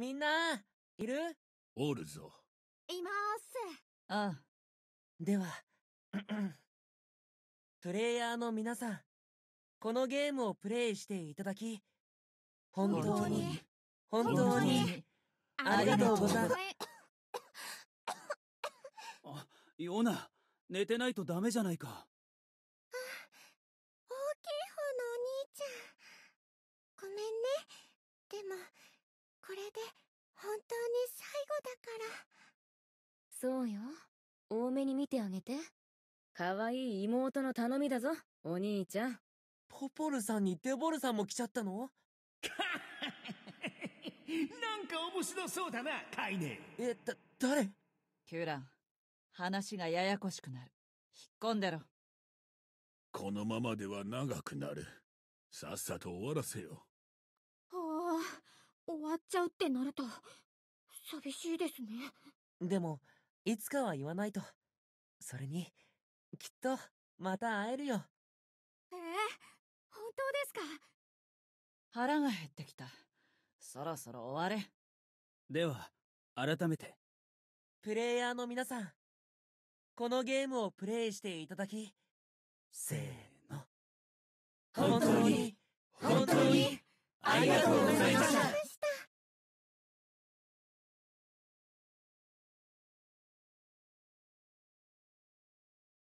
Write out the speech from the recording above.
みんな、いるおるぞ。います。ああ。では、プレイヤーの皆さん、このゲームをプレイしていただき、本当に、本当に、ありがとうございます。あ、ヨナ、寝てないとダメじゃないか。大きい方のお兄ちゃん。ごめんね。でも、これで本当に最後だからそうよ多めに見てあげて可愛い妹の頼みだぞお兄ちゃんポポルさんにデボルさんも来ちゃったの なんか面白そうだなカイネえだ誰キュラン話がややこしくなる引っ込んでろこのままでは長くなるさっさと終わらせようわっちゃうってなると、寂しいですね。でも、いつかは言わないと。それに、きっと、また会えるよ。ええ本当ですか腹が減ってきた。そろそろ終われ。では、改めて。プレイヤーの皆さん、このゲームをプレイしていただき、せーの。本当に、本当に、ありがとうございました。